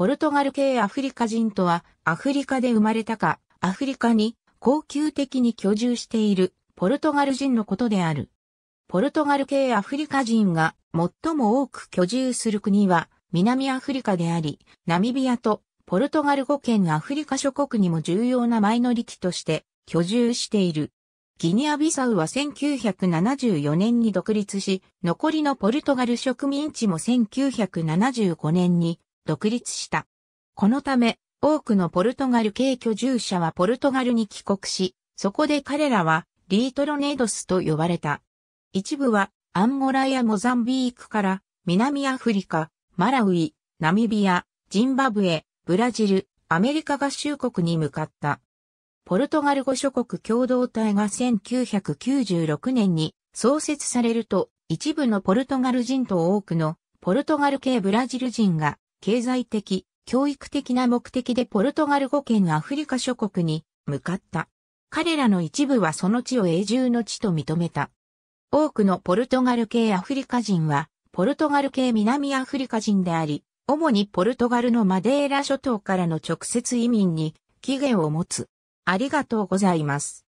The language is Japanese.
ポルトガル系アフリカ人とは、アフリカで生まれたか、アフリカに恒久的に居住しているポルトガル人のことである。ポルトガル系アフリカ人が最も多く居住する国は南アフリカであり、ナミビアとポルトガル語圏アフリカ諸国にも重要なマイノリティとして居住している。ギニアビサウは1974年に独立し、残りのポルトガル植民地も1975年に独立した。このため、多くのポルトガル系居住者はポルトガルに帰国し、そこで彼らはリートロネードスと呼ばれた。一部はアンゴラやモザンビークから南アフリカ、マラウイ、ナミビア、ジンバブエ、ブラジル、アメリカ合衆国に向かった。ポルトガル語諸国共同体が1996年に創設されると、一部のポルトガル人と多くのポルトガル系ブラジル人が経済的、教育的な目的でポルトガル語圏アフリカ諸国に向かった。彼らの一部はその地を永住の地と認めた。多くのポルトガル系アフリカ人は、ポルトガル系南アフリカ人であり、主にポルトガルのマデーラ諸島からの直接移民に起源を持つ。ありがとうございます。